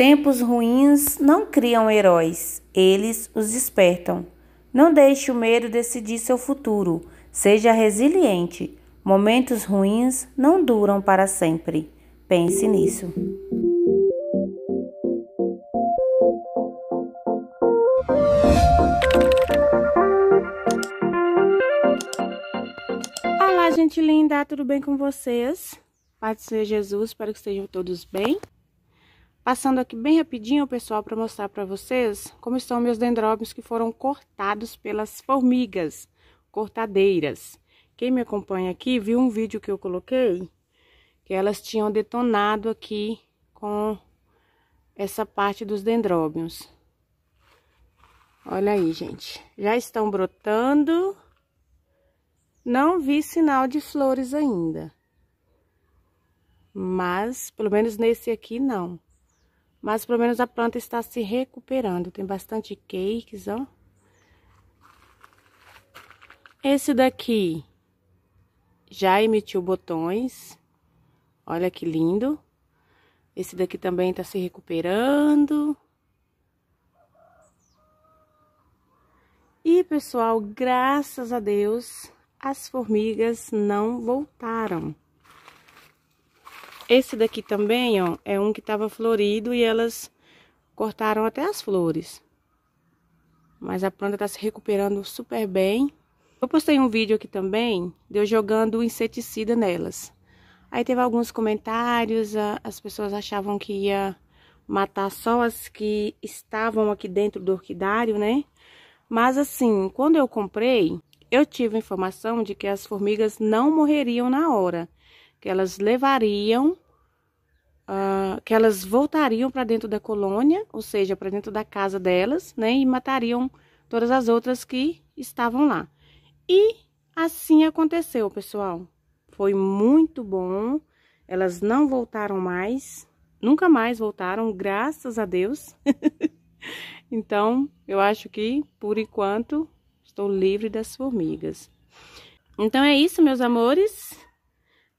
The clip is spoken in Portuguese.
Tempos ruins não criam heróis, eles os despertam. Não deixe o medo decidir seu futuro, seja resiliente. Momentos ruins não duram para sempre. Pense nisso. Olá, gente linda, tudo bem com vocês? Paz do Senhor Jesus, espero que estejam todos bem. Passando aqui bem rapidinho, pessoal, para mostrar para vocês como estão meus dendróbios que foram cortados pelas formigas cortadeiras. Quem me acompanha aqui viu um vídeo que eu coloquei, que elas tinham detonado aqui com essa parte dos dendróbios. Olha aí, gente. Já estão brotando. Não vi sinal de flores ainda. Mas, pelo menos nesse aqui, não. Mas pelo menos a planta está se recuperando. Tem bastante cakes, ó. Esse daqui já emitiu botões. Olha que lindo. Esse daqui também está se recuperando. E, pessoal, graças a Deus, as formigas não voltaram. Esse daqui também, ó, é um que tava florido e elas cortaram até as flores. Mas a planta tá se recuperando super bem. Eu postei um vídeo aqui também, de eu jogando inseticida nelas. Aí teve alguns comentários, as pessoas achavam que ia matar só as que estavam aqui dentro do orquidário, né? Mas assim, quando eu comprei, eu tive a informação de que as formigas não morreriam na hora que elas levariam, uh, que elas voltariam para dentro da colônia, ou seja, para dentro da casa delas, né? E matariam todas as outras que estavam lá. E assim aconteceu, pessoal. Foi muito bom. Elas não voltaram mais, nunca mais voltaram, graças a Deus. então, eu acho que, por enquanto, estou livre das formigas. Então é isso, meus amores.